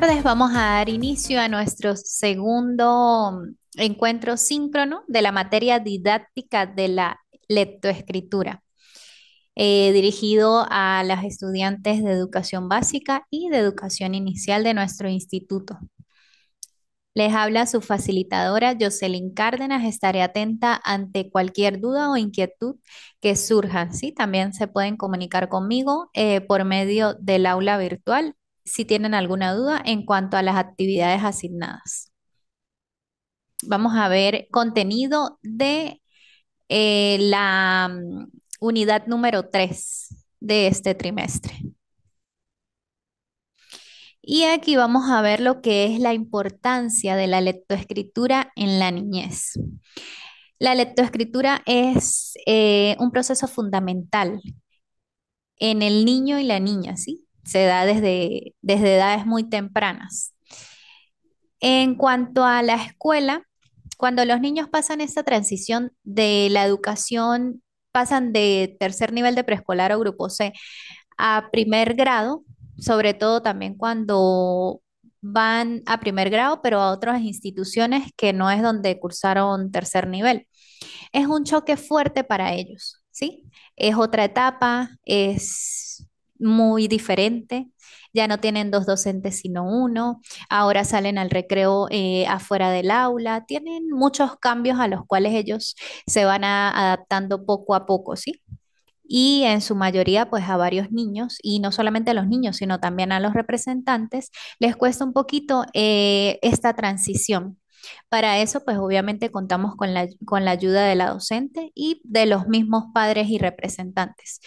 tardes. Vamos a dar inicio a nuestro segundo mm, encuentro síncrono de la materia didáctica de la lectoescritura, eh, dirigido a las estudiantes de educación básica y de educación inicial de nuestro instituto. Les habla su facilitadora Jocelyn Cárdenas. Estaré atenta ante cualquier duda o inquietud que surja ¿sí? También se pueden comunicar conmigo eh, por medio del aula virtual si tienen alguna duda en cuanto a las actividades asignadas. Vamos a ver contenido de eh, la mm, unidad número 3 de este trimestre. Y aquí vamos a ver lo que es la importancia de la lectoescritura en la niñez. La lectoescritura es eh, un proceso fundamental en el niño y la niña, ¿sí? se da desde, edades muy tempranas. En cuanto a la escuela, cuando los niños pasan esta transición de la educación, pasan de tercer nivel de preescolar o grupo C a primer grado, sobre todo también cuando van a primer grado, pero a otras instituciones que no es donde cursaron tercer nivel. Es un choque fuerte para ellos, ¿sí? Es otra etapa, es muy diferente. Ya no tienen dos docentes sino uno. Ahora salen al recreo eh, afuera del aula. Tienen muchos cambios a los cuales ellos se van adaptando poco a poco, ¿sí? y en su mayoría pues a varios niños y no solamente a los niños sino también a los representantes les cuesta un poquito eh, esta transición. Para eso pues obviamente contamos con la, con la ayuda de la docente y de los mismos padres y representantes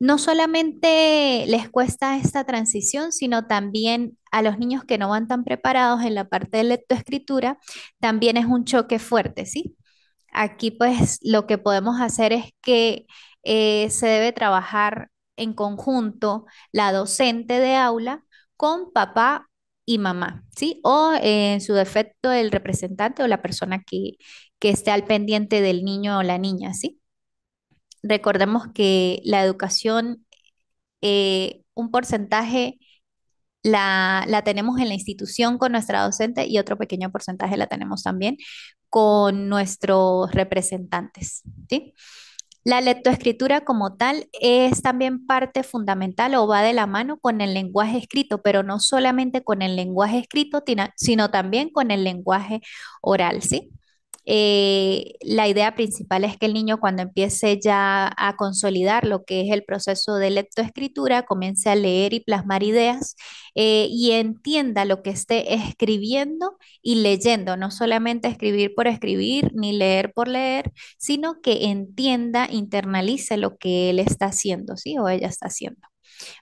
no solamente les cuesta esta transición, sino también a los niños que no van tan preparados en la parte de lectoescritura, también es un choque fuerte, ¿sí? Aquí pues lo que podemos hacer es que eh, se debe trabajar en conjunto la docente de aula con papá y mamá, ¿sí? O en su defecto el representante o la persona que, que esté al pendiente del niño o la niña, ¿sí? recordemos que la educación, eh, un porcentaje la, la, tenemos en la institución con nuestra docente y otro pequeño porcentaje la tenemos también con nuestros representantes. ¿sí? La lectoescritura como tal es también parte fundamental o va de la mano con el lenguaje escrito, pero no solamente con el lenguaje escrito, sino también con el lenguaje oral, ¿sí? Eh, la idea principal es que el niño cuando empiece ya a consolidar lo que es el proceso de lectoescritura, comience a leer y plasmar ideas eh, y entienda lo que esté escribiendo y leyendo, no solamente escribir por escribir ni leer por leer, sino que entienda, internalice lo que él está haciendo, ¿sí? O ella está haciendo.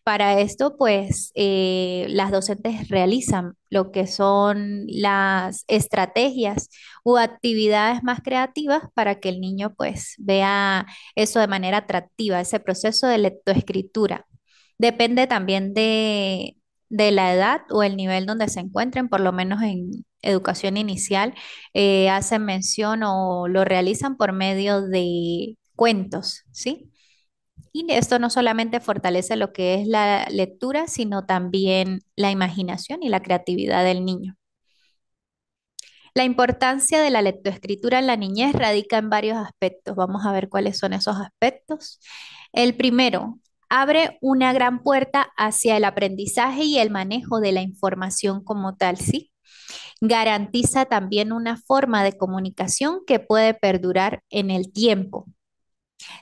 Para esto, pues eh, las docentes realizan lo que son las estrategias u actividades más creativas para que el niño pues vea eso de manera atractiva, ese proceso de lectoescritura. Depende también de, la edad o el nivel donde se encuentren, por lo menos en educación inicial, eh, hacen mención o lo realizan por medio de cuentos, ¿sí? Y esto no solamente fortalece lo que es la lectura, sino también la imaginación y la creatividad del niño. La importancia de la lectoescritura en la niñez radica en varios aspectos. Vamos a ver cuáles son esos aspectos. El primero, abre una gran puerta hacia el aprendizaje y el manejo de la información como tal, ¿sí? Garantiza también una forma de comunicación que puede perdurar en el tiempo.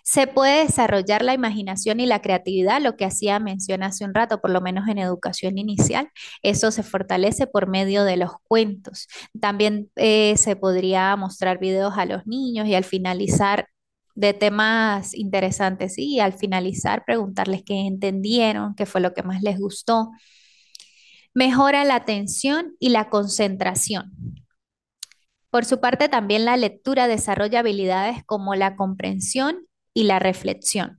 Se puede desarrollar la imaginación y la creatividad, lo que hacía mención hace un rato, por lo menos en educación inicial. Eso se fortalece por medio de los cuentos. También eh, se podría mostrar videos a los niños y al finalizar de temas interesantes y al finalizar preguntarles qué entendieron, qué fue lo que más les gustó. Mejora la atención y la concentración. Por su parte, también la lectura desarrolla habilidades como la comprensión y la reflexión.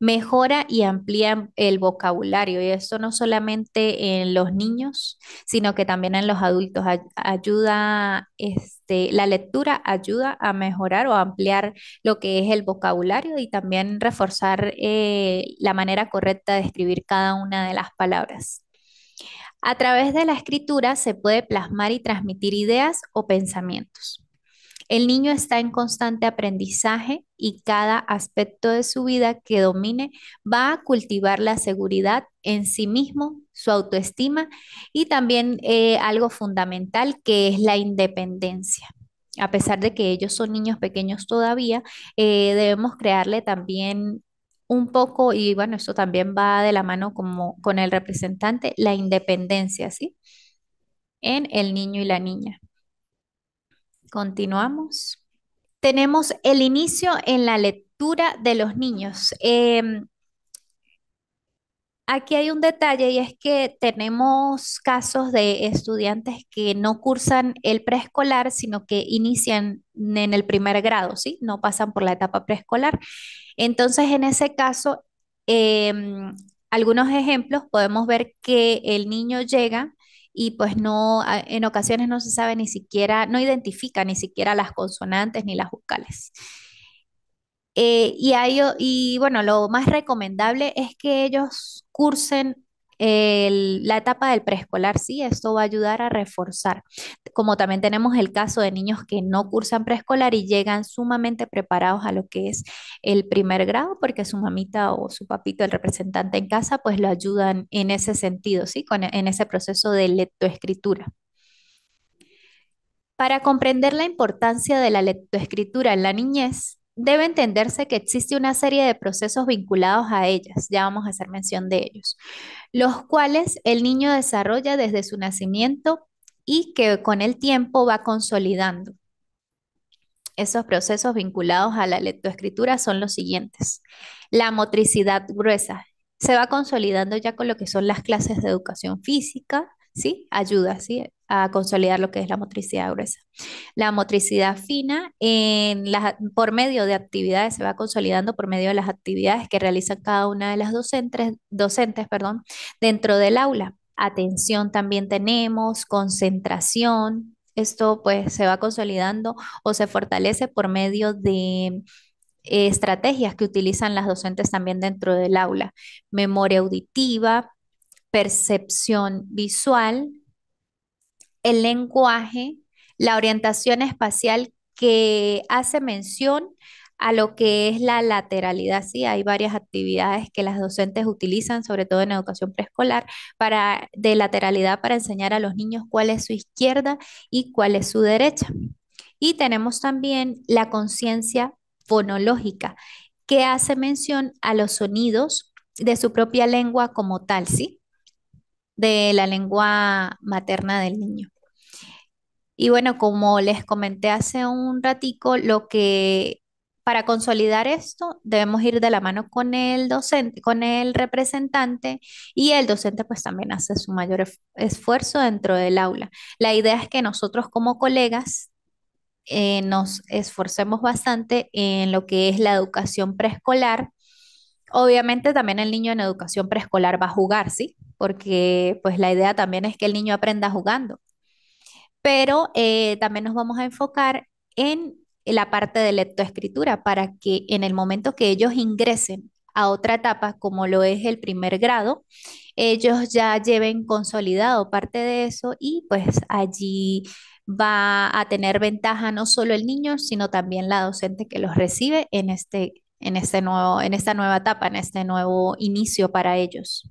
Mejora y amplía el vocabulario y esto no solamente en los niños, sino que también en los adultos. ayuda, este, la lectura ayuda a mejorar o ampliar lo que es el vocabulario y también reforzar eh, la manera correcta de escribir cada una de las palabras. A través de la escritura se puede plasmar y transmitir ideas o pensamientos. El niño está en constante aprendizaje y cada aspecto de su vida que domine va a cultivar la seguridad en sí mismo, su autoestima y también eh, algo fundamental que es la independencia a pesar de que ellos son niños pequeños todavía, eh, debemos crearle también un poco, y bueno, esto también va de la mano como con el representante, la independencia, ¿sí? En el niño y la niña. Continuamos. Tenemos el inicio en la lectura de los niños. Em, aquí hay un detalle y es que tenemos casos de estudiantes que no cursan el preescolar, sino que inician en el primer grado, ¿sí? No pasan por la etapa preescolar. Entonces, en ese caso, em, algunos ejemplos, podemos ver que el niño llega y pues no, en ocasiones no se sabe ni siquiera, no identifica ni siquiera las consonantes ni las vocales. Eh, y, y bueno, lo más recomendable es que ellos cursen la etapa del preescolar, sí, esto va a ayudar a reforzar. Como también tenemos el caso de niños que no cursan preescolar y llegan sumamente preparados a lo que es el primer grado, porque su mamita o su papito, el representante en casa, pues lo ayudan en ese sentido, sí, Con, en ese proceso de lectoescritura. Para comprender la importancia de la lectoescritura en la niñez, debe entenderse que existe una serie de procesos vinculados a ellas, ya vamos a hacer mención de ellos, los cuales el niño desarrolla desde su nacimiento y que con el tiempo va consolidando. Esos procesos vinculados a la lectoescritura son los siguientes. La motricidad gruesa se va consolidando ya con lo que son las clases de educación física, ¿sí? Ayuda, ¿sí? a consolidar lo que es la motricidad gruesa. La motricidad fina, en por medio de actividades, se va consolidando por medio de las actividades que realizan cada una de las docentes, docentes perdón, dentro del aula. Atención también tenemos, concentración. Esto pues se va consolidando o se fortalece por medio de eh, estrategias que utilizan las docentes también dentro del aula. Memoria auditiva, percepción visual, el lenguaje, la orientación espacial que hace mención a lo que es la lateralidad. Sí, hay varias actividades que las docentes utilizan, sobre todo en educación preescolar, para, de lateralidad para enseñar a los niños cuál es su izquierda y cuál es su derecha. Y tenemos también la conciencia fonológica, que hace mención a los sonidos de su propia lengua como tal, ¿sí? de la lengua materna del niño. Y bueno, como les comenté hace un ratico, lo que para consolidar esto debemos ir de la mano con el docente, con el representante y el docente pues también hace su mayor esfuerzo dentro del aula. La idea es que nosotros como colegas eh, nos esforcemos bastante en lo que es la educación preescolar Obviamente también el niño en educación preescolar va a jugar, ¿sí? Porque pues la idea también es que el niño aprenda jugando. Pero eh, también nos vamos a enfocar en la parte de lectoescritura para que en el momento que ellos ingresen a otra etapa, como lo es el primer grado, ellos ya lleven consolidado parte de eso y pues allí va a tener ventaja no solo el niño, sino también la docente que los recibe en este en, este nuevo, en esta nueva etapa, en este nuevo inicio para ellos.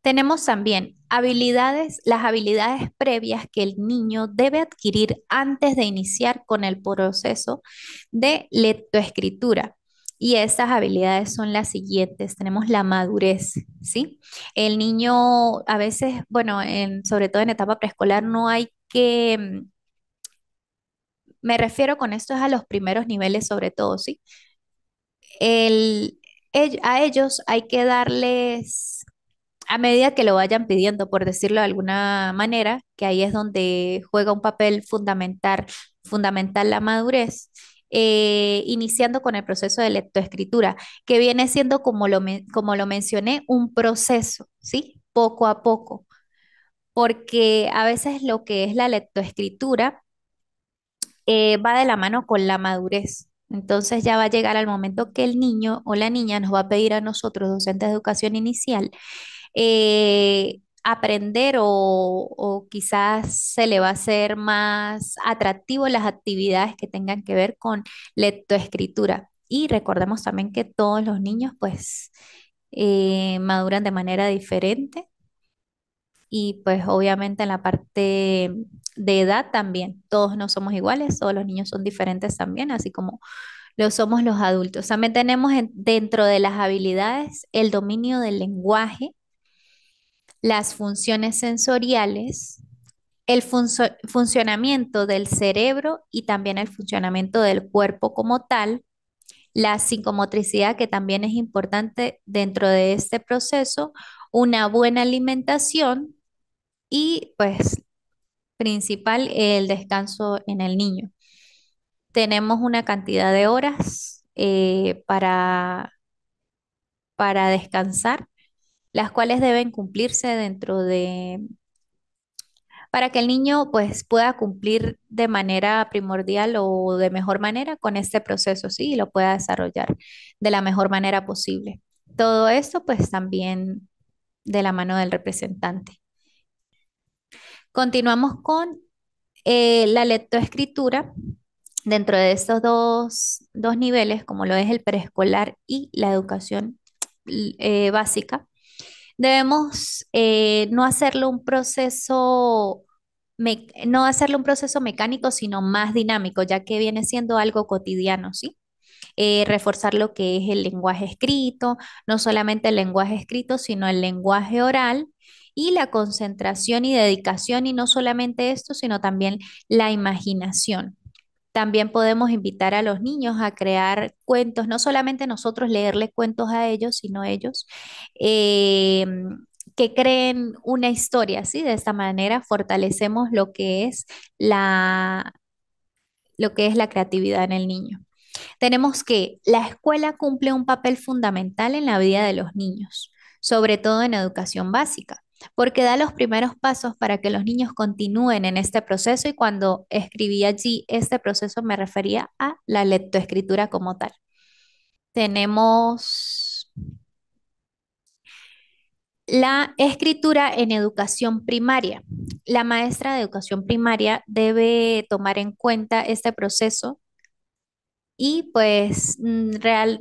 Tenemos también habilidades, las habilidades previas que el niño debe adquirir antes de iniciar con el proceso de lectoescritura. Y esas habilidades son las siguientes. Tenemos la madurez, ¿sí? El niño a veces, bueno, en, sobre todo en etapa preescolar, no hay que mm, me refiero con esto a los primeros niveles sobre todo, ¿sí? a ellos hay que darles, a medida que lo vayan pidiendo, por decirlo de alguna manera, que ahí es donde juega un papel fundamental, fundamental la madurez, eh, iniciando con el proceso de lectoescritura, que viene siendo, como lo, como lo mencioné, un proceso, ¿sí? Poco a poco, porque a veces lo que es la lectoescritura eh, va de la mano con la madurez. Entonces ya va a llegar al momento que el niño o la niña nos va a pedir a nosotros, docentes de educación inicial, eh, aprender o, quizás se le va a hacer más atractivo las actividades que tengan que ver con lectoescritura. Y recordemos también que todos los niños pues eh, maduran de manera diferente y pues obviamente en la parte de edad también, todos no somos iguales, todos los niños son diferentes también, así como lo somos los adultos. También tenemos dentro de las habilidades el dominio del lenguaje, las funciones sensoriales, el funcionamiento del cerebro y también el funcionamiento del cuerpo como tal, la psicomotricidad que también es importante dentro de este proceso, una buena alimentación, y pues principal el descanso en el niño. Tenemos una cantidad de horas eh, para, para descansar, las cuales deben cumplirse dentro de para que el niño pues pueda cumplir de manera primordial o de mejor manera con este proceso, sí, y lo pueda desarrollar de la mejor manera posible. Todo esto pues también de la mano del representante. Continuamos con eh, la lectoescritura dentro de estos dos, niveles, como lo es el preescolar y la educación eh, básica, debemos eh, no hacerlo un proceso no hacerlo un proceso mecánico, sino más dinámico, ya que viene siendo algo cotidiano, ¿sí? reforzar lo que es el lenguaje escrito, no solamente el lenguaje escrito, sino el lenguaje oral y la concentración y dedicación, y no solamente esto, sino también la imaginación. También podemos invitar a los niños a crear cuentos, no solamente nosotros leerles cuentos a ellos, sino ellos. Eh, que creen una historia, De esta manera fortalecemos lo que es la, lo que es la creatividad en el niño. Tenemos que la escuela cumple un papel fundamental en la vida de los niños, sobre todo en educación básica porque da los primeros pasos para que los niños continúen en este proceso y cuando escribí allí este proceso me refería a la lectoescritura como tal. Tenemos la escritura en educación primaria. La maestra de educación primaria debe tomar en cuenta este proceso y pues mm,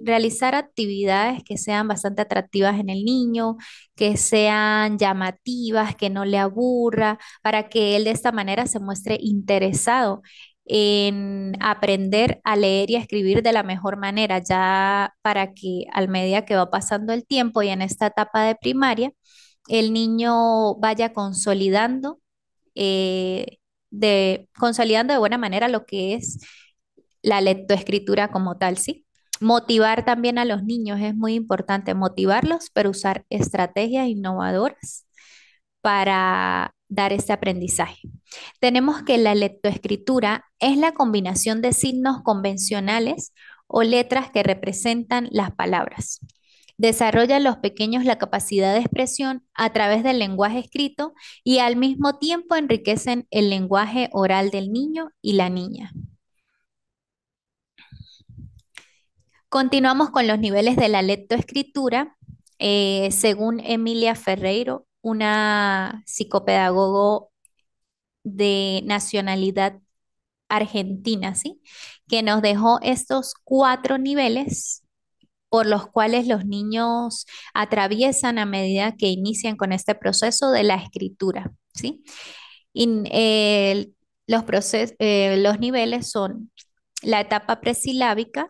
realizar actividades que sean bastante atractivas en el niño, que sean llamativas, que no le aburra, para que él de esta manera se muestre interesado en aprender a leer y a escribir de la mejor manera, ya para que al medida que va pasando el tiempo y en esta etapa de primaria, el niño vaya consolidando, eh, de, consolidando de buena manera lo que es la lectoescritura como tal, ¿sí? Motivar también a los niños es muy importante, motivarlos, pero usar estrategias innovadoras para dar ese aprendizaje. Tenemos que la lectoescritura es la combinación de signos convencionales o letras que representan las palabras. Desarrolla los pequeños la capacidad de expresión a través del lenguaje escrito y al mismo tiempo enriquecen el lenguaje oral del niño y la niña. Continuamos con los niveles de la lectoescritura. Eh, según Emilia Ferreiro, una psicopedagogo de nacionalidad argentina, ¿sí? que nos dejó estos cuatro niveles por los cuales los niños atraviesan a medida que inician con este proceso de la escritura. ¿sí? Y, eh, los, eh, los niveles son la etapa presilábica,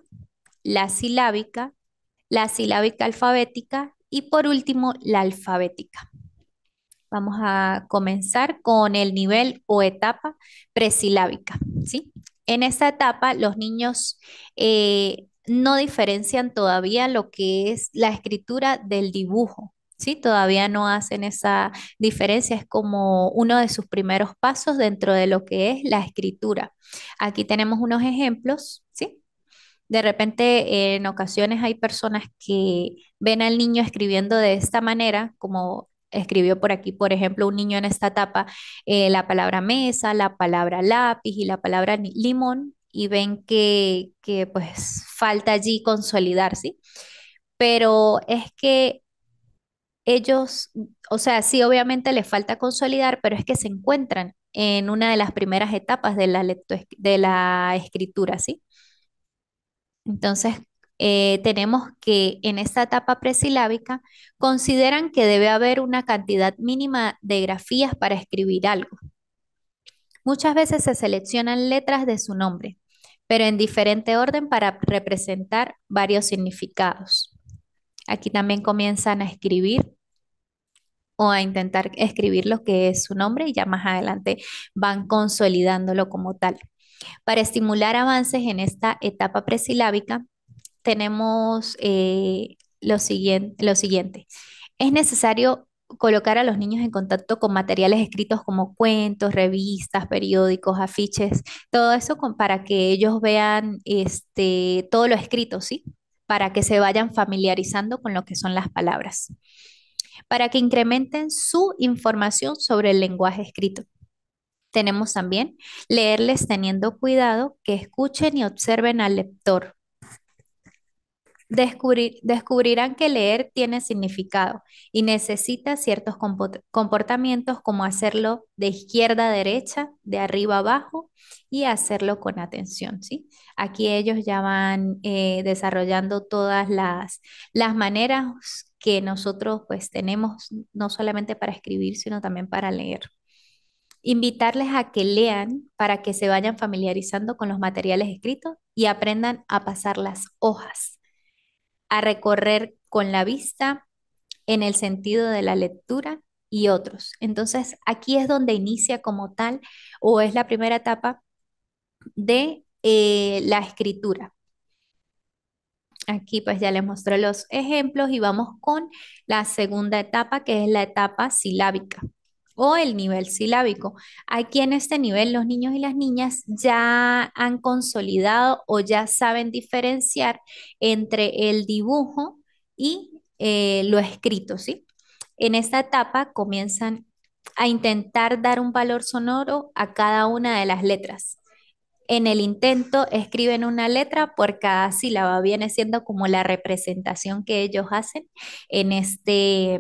la silábica, la silábica alfabética y por último la alfabética. Vamos a comenzar con el nivel o etapa presilábica. ¿sí? En esta etapa los niños eh, no diferencian todavía lo que es la escritura del dibujo. ¿sí? Todavía no hacen esa diferencia, es como uno de sus primeros pasos dentro de lo que es la escritura. Aquí tenemos unos ejemplos, ¿sí? De repente, en ocasiones hay personas que ven al niño escribiendo de esta manera, como escribió por aquí, por ejemplo, un niño en esta etapa, eh, la palabra mesa, la palabra lápiz y la palabra limón, y ven que, pues falta allí consolidar sí Pero es que ellos, o sea, sí, obviamente les falta consolidar, pero es que se encuentran en una de las primeras etapas de la, de la escritura, ¿sí? Entonces, eh, tenemos que en esta etapa presilábica consideran que debe haber una cantidad mínima de grafías para escribir algo. Muchas veces se seleccionan letras de su nombre, pero en diferente orden para representar varios significados. Aquí también comienzan a escribir o a intentar escribir lo que es su nombre y ya más adelante van consolidándolo como tal. Para estimular avances en esta etapa presilábica, tenemos eh, lo, siguiente, Es necesario colocar a los niños en contacto con materiales escritos como cuentos, revistas, periódicos, afiches, todo eso para que ellos vean este, todo lo escrito, ¿sí? Para que se vayan familiarizando con lo que son las palabras, para que incrementen su información sobre el lenguaje escrito. Tenemos también leerles teniendo cuidado que escuchen y observen al lector. descubrirán que leer tiene significado y necesita ciertos comportamientos como hacerlo de izquierda a derecha, de arriba a abajo y hacerlo con atención. ¿sí? Aquí ellos ya van eh, desarrollando todas las, las maneras que nosotros pues tenemos no solamente para escribir, sino también para leer invitarles a que lean para que se vayan familiarizando con los materiales escritos y aprendan a pasar las hojas, a recorrer con la vista en el sentido de la lectura y otros. Entonces, aquí es donde inicia como tal o es la primera etapa de eh, la escritura. Aquí pues ya les mostré los ejemplos y vamos con la segunda etapa, que es la etapa silábica o el nivel silábico. Aquí en este nivel los niños y las niñas ya han consolidado o ya saben diferenciar entre el dibujo y eh, lo escrito, ¿sí? En esta etapa comienzan a intentar dar un valor sonoro a cada una de las letras. En el intento escriben una letra por cada sílaba, viene siendo como la representación que ellos hacen en este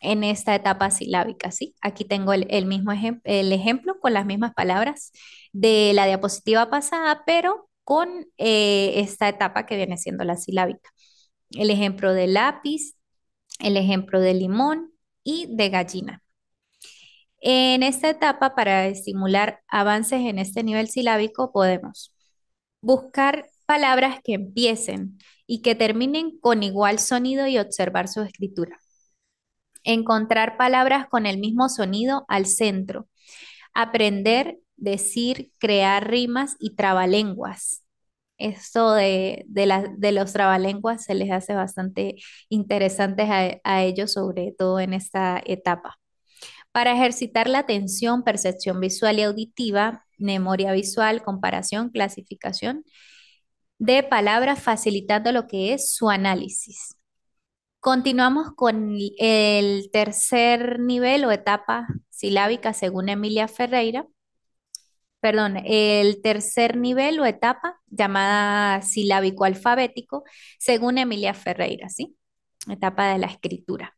en esta etapa silábica, ¿sí? Aquí tengo el, mismo el ejemplo con las mismas palabras de la diapositiva pasada, pero con eh, esta etapa que viene siendo la silábica. El ejemplo de lápiz, el ejemplo de limón y de gallina. En esta etapa, para estimular avances en este nivel silábico, podemos buscar palabras que empiecen y que terminen con igual sonido y observar su escritura encontrar palabras con el mismo sonido al centro, aprender, decir, crear rimas y trabalenguas. Esto de, de los trabalenguas se les hace bastante interesantes a ellos, sobre todo en esta etapa. Para ejercitar la atención, percepción visual y auditiva, memoria visual, comparación, clasificación de palabras, facilitando lo que es su análisis. Continuamos con el tercer nivel o etapa silábica según Emilia Ferreira. Perdón, el tercer nivel o etapa llamada silábico alfabético según Emilia Ferreira, ¿sí? Etapa de la escritura.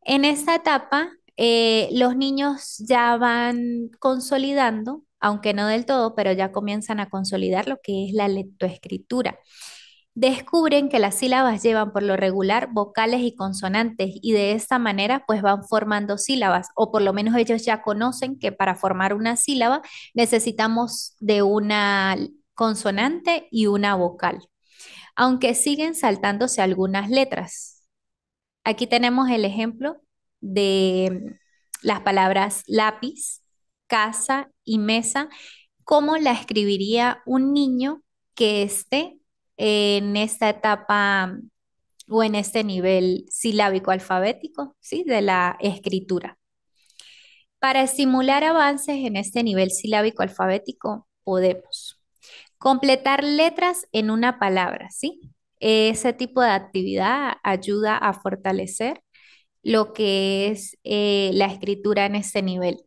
En esta etapa, eh, los niños ya van consolidando, aunque no del todo, pero ya comienzan a consolidar lo que es la lectoescritura descubren que las sílabas llevan por lo regular vocales y consonantes y de esta manera pues van formando sílabas o por lo menos ellos ya conocen que para formar una sílaba necesitamos de una consonante y una vocal, aunque siguen saltándose algunas letras. Aquí tenemos el ejemplo de mm, las palabras lápiz, casa y mesa, cómo la escribiría un niño que esté en esta etapa o en este nivel silábico alfabético, ¿sí? De la escritura. Para estimular avances en este nivel silábico alfabético, podemos completar letras en una palabra, ¿sí? Ese tipo de actividad ayuda a fortalecer lo que es eh, la escritura en este nivel.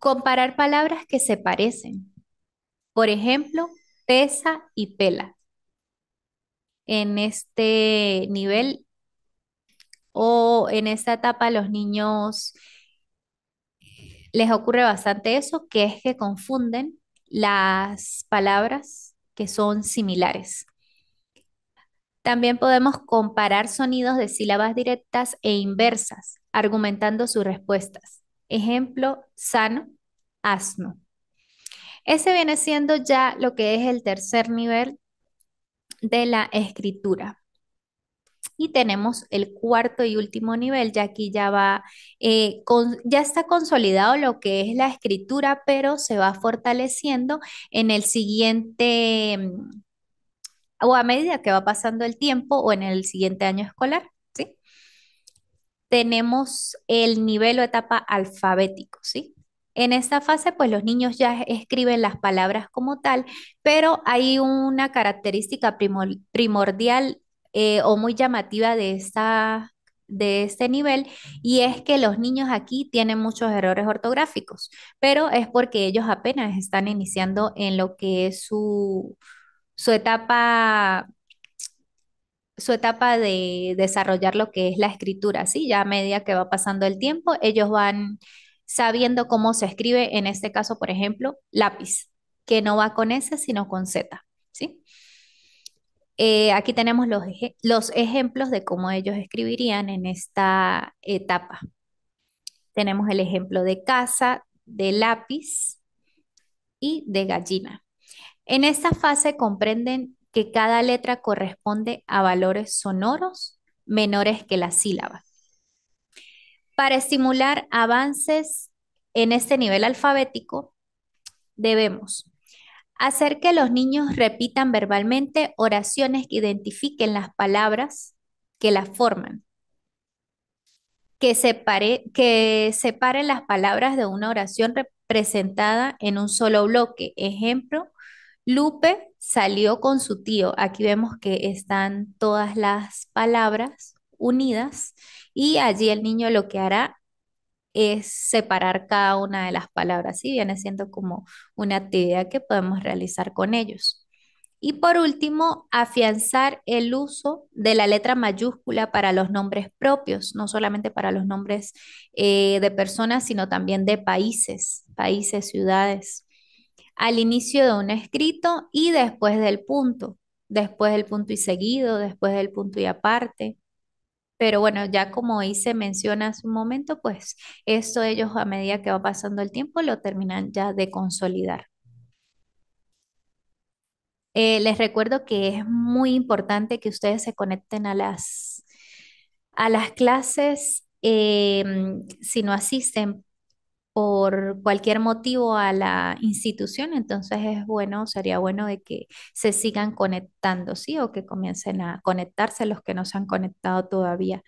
Comparar palabras que se parecen. Por ejemplo, pesa y pela en este nivel o en esta etapa los niños les ocurre bastante eso, que es que confunden las palabras que son similares. También podemos comparar sonidos de sílabas directas e inversas, argumentando sus respuestas. Ejemplo, sano, asno. Ese viene siendo ya lo que es el tercer nivel de la escritura. Y tenemos el cuarto y último nivel, ya aquí ya va, eh, ya está consolidado lo que es la escritura, pero se va fortaleciendo en el siguiente, mm, o a medida que va pasando el tiempo o en el siguiente año escolar, ¿sí? Tenemos el nivel o etapa alfabético, ¿sí? En esta fase, pues los niños ya escriben las palabras como tal, pero hay una característica primordial eh, o muy llamativa de esta de este nivel y es que los niños aquí tienen muchos errores ortográficos, pero es porque ellos apenas están iniciando en lo que es su, su etapa su etapa de desarrollar lo que es la escritura, ¿sí? Ya a medida que va pasando el tiempo, ellos van sabiendo cómo se escribe, en este caso, por ejemplo, lápiz, que no va con S, sino con Z, ¿sí? Eh, aquí tenemos los, los ejemplos de cómo ellos escribirían en esta etapa. Tenemos el ejemplo de casa, de lápiz y de gallina. En esta fase comprenden que cada letra corresponde a valores sonoros menores que la sílaba. Para estimular avances en este nivel alfabético, debemos hacer que los niños repitan verbalmente oraciones que identifiquen las palabras que las forman, que, separe, que separen las palabras de una oración representada en un solo bloque. Ejemplo, Lupe salió con su tío. Aquí vemos que están todas las palabras unidas y allí el niño lo que hará es separar cada una de las palabras y viene siendo como una actividad que podemos realizar con ellos. Y por último, afianzar el uso de la letra mayúscula para los nombres propios, no solamente para los nombres eh, de personas, sino también de países, países, ciudades, al inicio de un escrito y después del punto, después del punto y seguido, después del punto y aparte, pero bueno, ya como hice mención hace un momento, pues esto ellos a medida que va pasando el tiempo lo terminan ya de consolidar. Eh, les recuerdo que es muy importante que ustedes se conecten a las, a las clases eh, si no asisten por cualquier motivo a la institución, entonces es bueno, sería bueno de que se sigan conectando, ¿sí? O que comiencen a conectarse los que no se han conectado todavía.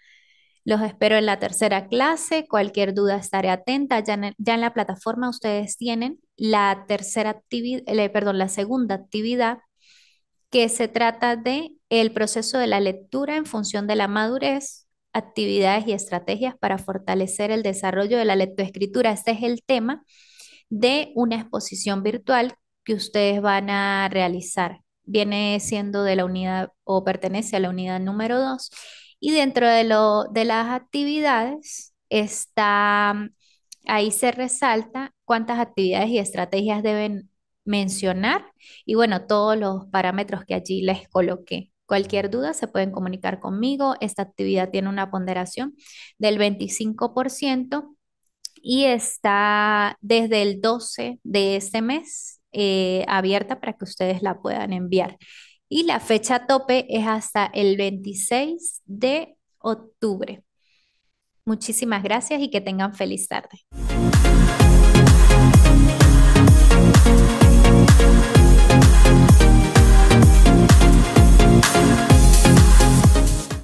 Los espero en la tercera clase. Cualquier duda estaré atenta. Ya en, la plataforma ustedes tienen la tercera actividad, perdón, la segunda actividad que se trata de el proceso de la lectura en función de la madurez actividades y estrategias para fortalecer el desarrollo de la lectoescritura. Este es el tema de una exposición virtual que ustedes van a realizar. Viene siendo de la unidad o pertenece a la unidad número 2 y dentro de, lo, de las actividades está, ahí se resalta cuántas actividades y estrategias deben mencionar y bueno, todos los parámetros que allí les coloqué. Cualquier duda se pueden comunicar conmigo. Esta actividad tiene una ponderación del 25% y está desde el 12 de este mes eh, abierta para que ustedes la puedan enviar. Y la fecha tope es hasta el 26 de octubre. Muchísimas gracias y que tengan feliz tarde.